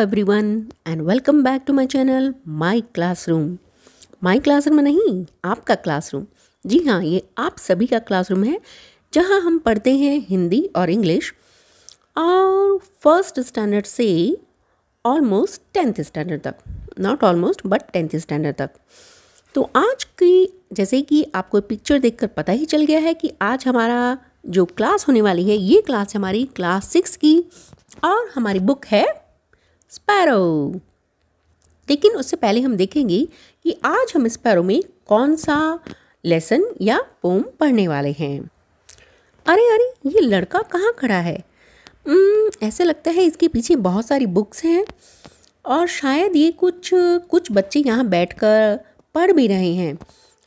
Every everyone and welcome back to my channel room classroom class classroom नहीं आपका class room जी हाँ ये आप सभी का क्लास रूम है जहाँ हम पढ़ते हैं हिंदी और इंग्लिश और फर्स्ट स्टैंडर्ड से ऑलमोस्ट टेंथ स्टैंडर्ड तक not almost but tenth standard तक तो आज की जैसे कि आपको पिक्चर कर पता ही चल गया है कि आज हमारा जो क्लास होने वाली है ये क्लास हमारी क्लास सिक्स की और हमारी बुक है स्पैरो लेकिन उससे पहले हम देखेंगे कि आज हम स्पैरो में कौन सा लेसन या पोम पढ़ने वाले हैं अरे अरे ये लड़का कहाँ खड़ा है ऐसे लगता है इसके पीछे बहुत सारी बुक्स हैं और शायद ये कुछ कुछ बच्चे यहाँ बैठकर पढ़ भी रहे हैं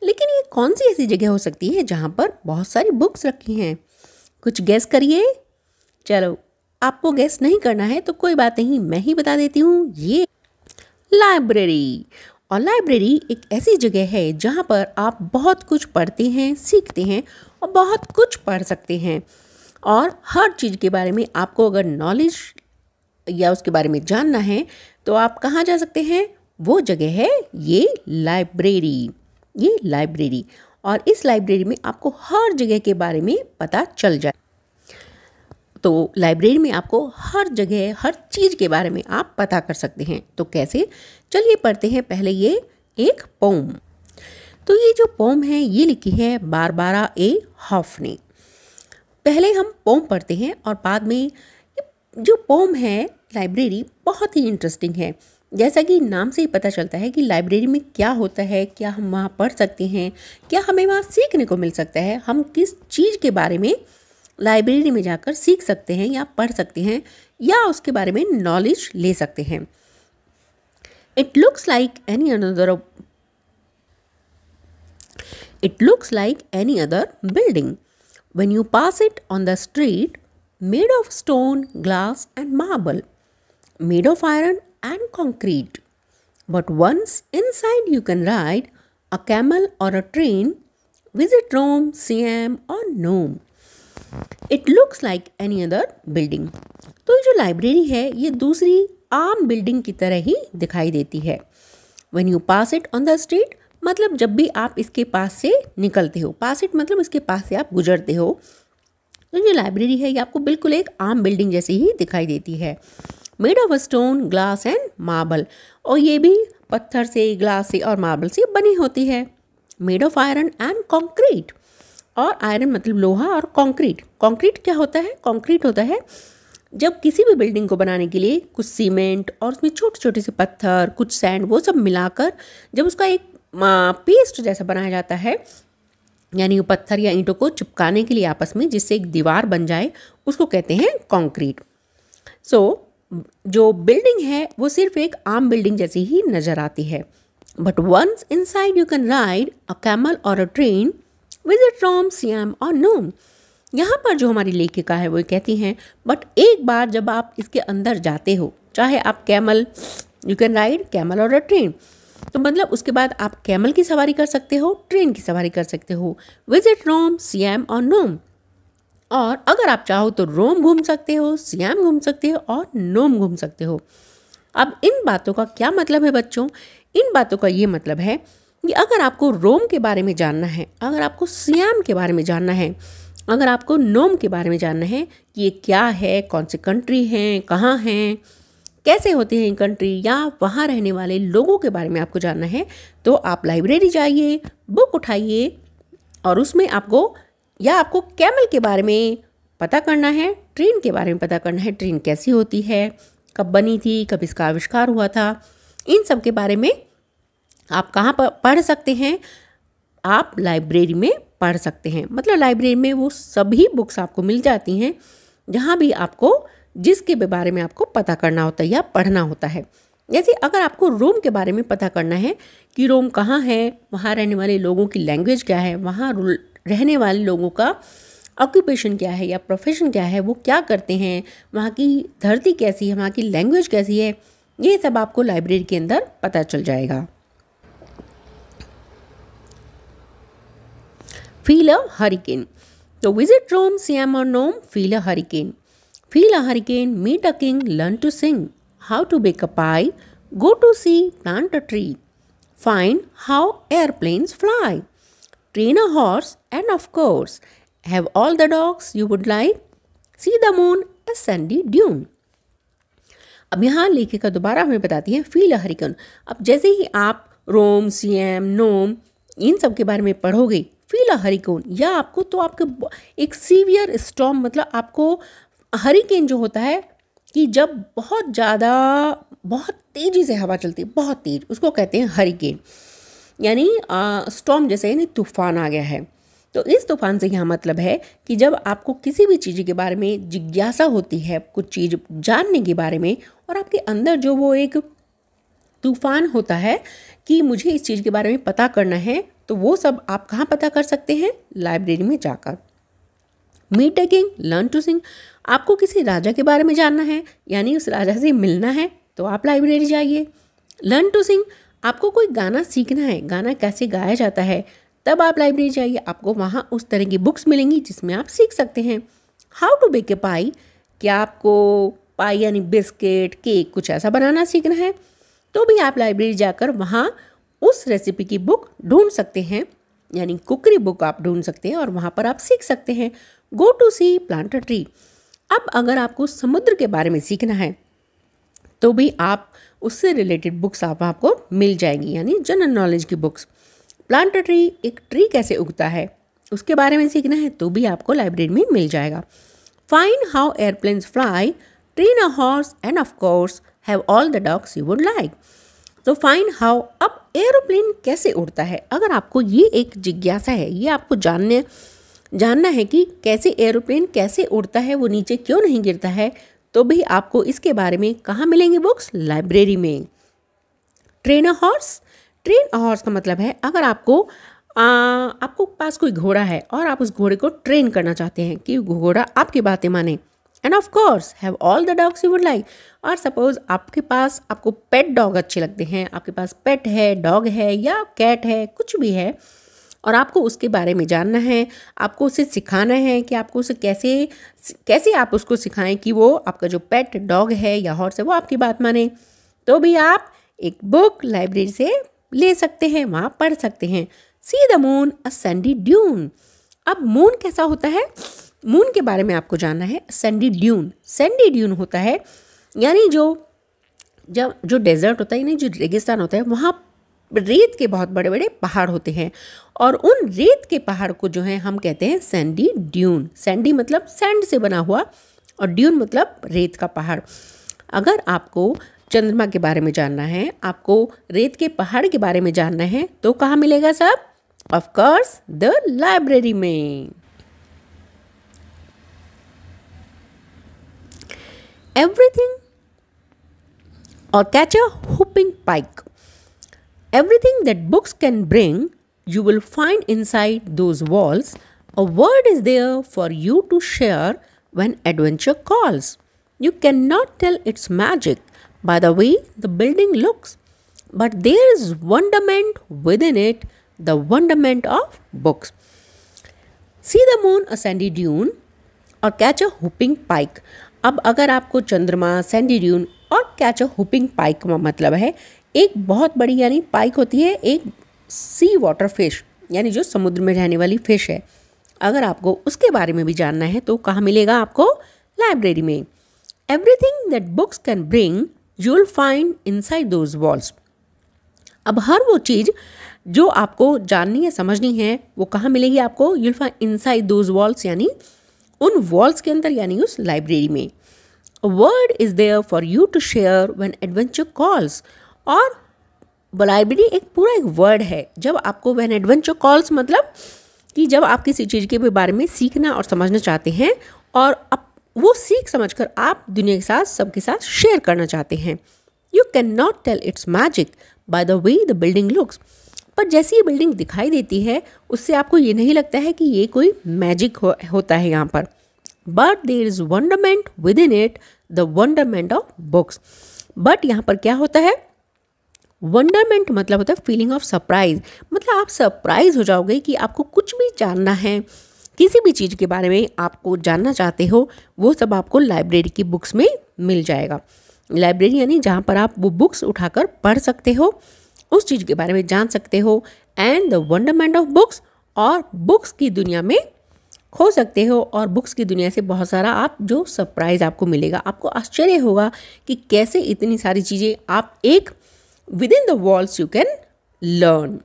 लेकिन ये कौन सी ऐसी जगह हो सकती है जहाँ पर बहुत सारी बुक्स रखी हैं कुछ गैस करिए चलो आपको गैस नहीं करना है तो कोई बात नहीं मैं ही बता देती हूँ ये लाइब्रेरी और लाइब्रेरी एक ऐसी जगह है जहाँ पर आप बहुत कुछ पढ़ते हैं सीखते हैं और बहुत कुछ पढ़ सकते हैं और हर चीज़ के बारे में आपको अगर नॉलेज या उसके बारे में जानना है तो आप कहाँ जा सकते हैं वो जगह है ये लाइब्रेरी ये लाइब्रेरी और इस लाइब्रेरी में आपको हर जगह के बारे में पता चल जाए तो लाइब्रेरी में आपको हर जगह हर चीज़ के बारे में आप पता कर सकते हैं तो कैसे चलिए पढ़ते हैं पहले ये एक पोम तो ये जो पोम है ये लिखी है बारबारा ए हॉफ ने पहले हम पोम पढ़ते हैं और बाद में जो पोम है लाइब्रेरी बहुत ही इंटरेस्टिंग है जैसा कि नाम से ही पता चलता है कि लाइब्रेरी में क्या होता है क्या हम वहाँ पढ़ सकते हैं क्या हमें वहाँ सीखने को मिल सकता है हम किस चीज़ के बारे में लाइब्रेरी में जाकर सीख सकते हैं या पढ़ सकते हैं या उसके बारे में नॉलेज ले सकते हैं it looks like any another it looks like any other building when you pass it on the street made of stone glass and marble made of iron and concrete but once inside you can ride a camel or a train visit Rome Siam or Nome it looks like any other building तो ये जो library है ये दूसरी आम building की तरह ही दिखाई देती है when you pass it on the street मतलब जब भी आप इसके पास से निकलते हो पास इट मतलब इसके पास से आप गुजरते हो तो जो लाइब्रेरी है ये आपको बिल्कुल एक आम बिल्डिंग जैसी ही दिखाई देती है made of stone glass and marble और ये भी पत्थर से ग्लास से और मार्बल से बनी होती है made of iron and concrete और आयरन मतलब लोहा और कंक्रीट कंक्रीट क्या होता है कंक्रीट होता है जब किसी भी बिल्डिंग को बनाने के लिए कुछ सीमेंट और उसमें छोटे छोटे से पत्थर कुछ सैंड वो सब मिलाकर जब उसका एक पेस्ट जैसा बनाया जाता है यानी पत्थर या ईंटों को चिपकाने के लिए आपस में जिससे एक दीवार बन जाए उसको कहते हैं कंक्रीट सो so, जो बिल्डिंग है वो सिर्फ एक आम बिल्डिंग जैसी ही नज़र आती है but once inside you can ride a camel or a train visit from Siam or Nome यहाँ पर जो हमारी लेखिका है वो कहती हैं बट एक बार जब आप इसके अंदर जाते हो चाहे आप camel you can ride camel or a train तो मतलब उसके बाद आप कैमल की सवारी कर सकते हो ट्रेन की सवारी कर सकते हो विजिट रोम सियाम और नोम और अगर आप चाहो तो रोम घूम सकते हो सियाम घूम सकते हो और नोम घूम सकते हो अब इन बातों का क्या मतलब है बच्चों इन बातों का ये मतलब है कि अगर आपको रोम के बारे में जानना है अगर आपको सियाम के बारे में जानना है अगर आपको नोम के बारे में जानना है कि ये क्या है कौन सी कंट्री हैं कहाँ हैं कैसे होते हैं कंट्री या वहाँ रहने वाले लोगों के बारे में आपको जानना है तो आप लाइब्रेरी जाइए बुक उठाइए और उसमें आपको या आपको कैमल के बारे में पता करना है ट्रेन के बारे में पता करना है ट्रेन कैसी होती है कब बनी थी कब इसका आविष्कार हुआ था इन सब के बारे में आप कहाँ पर पढ़ सकते हैं आप लाइब्रेरी में पढ़ सकते हैं मतलब लाइब्रेरी में वो सभी बुक्स आपको मिल जाती हैं जहाँ भी आपको जिसके बारे में आपको पता करना होता है या पढ़ना होता है जैसे अगर आपको रोम के बारे में पता करना है कि रोम कहाँ है वहाँ रहने वाले लोगों की लैंग्वेज क्या है वहाँ रहने वाले लोगों का ऑक्यूपेशन क्या है या प्रोफेशन क्या है वो क्या करते हैं वहाँ की धरती कैसी है वहाँ की लैंग्वेज कैसी है ये सब आपको लाइब्रेरी के अंदर पता चल जाएगा फील अ हरिकेन तो visit Rome Siam or Nome feel a hurricane feel a hurricane meet a king learn to sing how to bake a pie go to sea plant a tree find how airplane fly train a horse, and of course, have all the dogs you would like. See the moon, a sandy dune. अब यहाँ लेखिका दोबारा हमें बताती है feel अ hurricane अब जैसे ही आप रोम सी एम नोम इन सब के बारे में पढ़ोगे फीला हरिकोन या आपको तो आपके एक सीवियर स्टॉम मतलब आपको हरिकेन जो होता है कि जब बहुत ज़्यादा बहुत तेज़ी से हवा चलती है बहुत तेज उसको कहते हैं हरिकेन यानी स्टॉम जैसे यानी तूफान आ गया है तो इस तूफान से यहाँ मतलब है कि जब आपको किसी भी चीज़ के बारे में जिज्ञासा होती है कुछ चीज़ जानने के बारे में और आपके अंदर जो वो एक तूफान होता है कि मुझे इस चीज़ के बारे में पता करना है तो वो सब आप कहाँ पता कर सकते हैं लाइब्रेरी में जाकर me taking learn to sing आपको किसी राजा के बारे में जानना है यानी उस राजा से मिलना है तो आप लाइब्रेरी जाइए लर्न टू सिंग आपको कोई गाना सीखना है गाना कैसे गाया जाता है तब आप लाइब्रेरी जाइए आपको वहाँ उस तरह की बुक्स मिलेंगी जिसमें आप सीख सकते हैं how to bake a pie क्या आपको पाई यानी बिस्किट केक कुछ ऐसा बनाना सीखना है तो भी आप लाइब्रेरी जाकर वहाँ उस रेसिपी की बुक ढूंढ सकते हैं यानी कुकरी बुक आप ढूंढ सकते हैं और वहाँ पर आप सीख सकते हैं go to sea plant tree अब अगर आपको समुद्र के बारे में सीखना है तो भी आप उससे रिलेटेड बुक्स आप आपको मिल जाएंगी यानी जनरल नॉलेज की बुक्स प्लांट ट्री एक ट्री कैसे उगता है उसके बारे में सीखना है तो भी आपको लाइब्रेरी में मिल जाएगा fine how airplanes fly train a horse and of course have all the dogs you would like तो फाइन हाउ अब एरोप्लेन कैसे उड़ता है अगर आपको ये एक जिज्ञासा है ये आपको जानने जानना है कि कैसे एरोप्लेन कैसे उड़ता है वो नीचे क्यों नहीं गिरता है तो भी आपको इसके बारे में कहाँ मिलेंगे बुक्स लाइब्रेरी में train a horse train a horse का मतलब है अगर आपको आ, आपको पास कोई घोड़ा है और आप उस घोड़े को ट्रेन करना चाहते हैं कि घोड़ा आपकी बातें माने and of course have all the dogs you would like और सपोज आपके पास आपको पेट डॉग अच्छे लगते हैं आपके पास पेट है डॉग है या कैट है कुछ भी है और आपको उसके बारे में जानना है आपको उसे सिखाना है कि आपको उसे कैसे कैसे आप उसको सिखाएं कि वो आपका जो पेट डॉग है या हॉर्स है वो आपकी बात माने तो भी आप एक बुक लाइब्रेरी से ले सकते हैं वहाँ पढ़ सकते हैं see the moon a sandy dune अब मून कैसा होता है मून के बारे में आपको जानना है सैंडी ड्यून सैंडी ड्यून होता है यानी जो जब जो डेजर्ट होता है यानी जो रेगिस्तान होता है वहाँ रेत के बहुत बड़े बड़े पहाड़ होते हैं और उन रेत के पहाड़ को जो है हम कहते हैं सैंडी ड्यून सैंडी मतलब सैंड से बना हुआ और ड्यून मतलब रेत का पहाड़ अगर आपको चंद्रमा के बारे में जानना है आपको रेत के पहाड़ के बारे में जानना है तो कहाँ मिलेगा सब ऑफकोर्स द लाइब्रेरी में everything or catch a whooping pike. Everything that books can bring, you will find inside those walls. A word is there for you to share when adventure calls. You cannot tell its magic by the way the building looks, but there is wonderment within it, the wonderment of books. See the moon, a sandy dune, or catch a whooping pike. अब अगर आपको चंद्रमा sandy dune और catch whooping pike का मतलब है एक बहुत बड़ी यानी पाइक होती है एक सी वाटर फिश यानी जो समुद्र में रहने वाली फिश है अगर आपको उसके बारे में भी जानना है तो कहाँ मिलेगा आपको लाइब्रेरी में everything that books can bring you will find inside those walls अब हर वो चीज़ जो आपको जाननी है समझनी है वो कहाँ मिलेगी आपको you'll find inside those walls यानी उन वॉल्स के अंदर यानी उस लाइब्रेरी में world is there for you to share one adventure calls और लाइब्रेरी एक पूरा एक वर्ड है जब आपको व्हेन एडवेंचर कॉल्स मतलब कि जब आप किसी चीज़ के बारे में सीखना और समझना चाहते हैं और आप वो सीख समझ कर आप दुनिया के साथ सबके साथ शेयर करना चाहते हैं you can not tell it's magic by the way the building looks पर जैसी ये बिल्डिंग दिखाई देती है उससे आपको ये नहीं लगता है कि ये कोई मैजिक हो, होता है यहाँ पर but there is wonderment within it the wonderment of books but यहाँ पर क्या होता है वंडरमेंट मतलब होता है फीलिंग ऑफ सरप्राइज मतलब आप सरप्राइज हो जाओगे कि आपको कुछ भी जानना है किसी भी चीज़ के बारे में आपको जानना चाहते हो वो सब आपको लाइब्रेरी की बुक्स में मिल जाएगा लाइब्रेरी यानी जहाँ पर आप वो बुक्स उठाकर पढ़ सकते हो उस चीज़ के बारे में जान सकते हो and the wonderment of books और बुक्स की दुनिया में खो सकते हो और बुक्स की दुनिया से बहुत सारा आप जो सरप्राइज़ आपको मिलेगा आपको आश्चर्य होगा कि कैसे इतनी सारी चीज़ें आप एक within the walls you can learn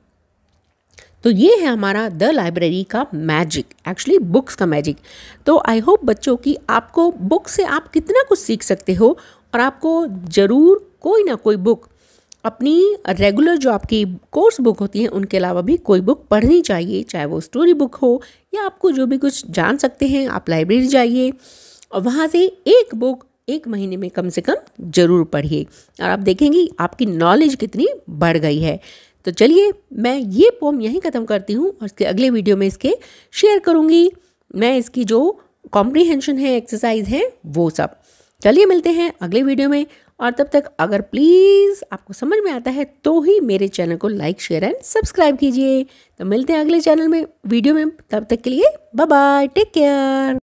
तो ये है हमारा द लाइब्रेरी का मैजिक एक्चुअली बुक्स का मैजिक तो आई होप बच्चों की आपको बुक से आप कितना कुछ सीख सकते हो और आपको ज़रूर कोई ना कोई बुक अपनी रेगुलर जो आपकी कोर्स बुक होती है उनके अलावा भी कोई बुक पढ़नी चाहिए चाहे वो स्टोरी बुक हो या आपको जो भी कुछ जान सकते हैं आप लाइब्रेरी जाइए और वहाँ से एक बुक एक महीने में कम से कम ज़रूर पढ़िए और आप देखेंगे आपकी नॉलेज कितनी बढ़ गई है तो चलिए मैं ये पोम यहीं ख़त्म करती हूँ और इसके अगले वीडियो में इसके शेयर करूँगी मैं इसकी जो कॉम्प्रीहेंशन है एक्सरसाइज है वो सब चलिए मिलते हैं अगले वीडियो में और तब तक अगर प्लीज़ आपको समझ में आता है तो ही मेरे चैनल को लाइक शेयर एंड सब्सक्राइब कीजिए तो मिलते हैं अगले चैनल में वीडियो में तब तक के लिए बाय बाय टेक केयर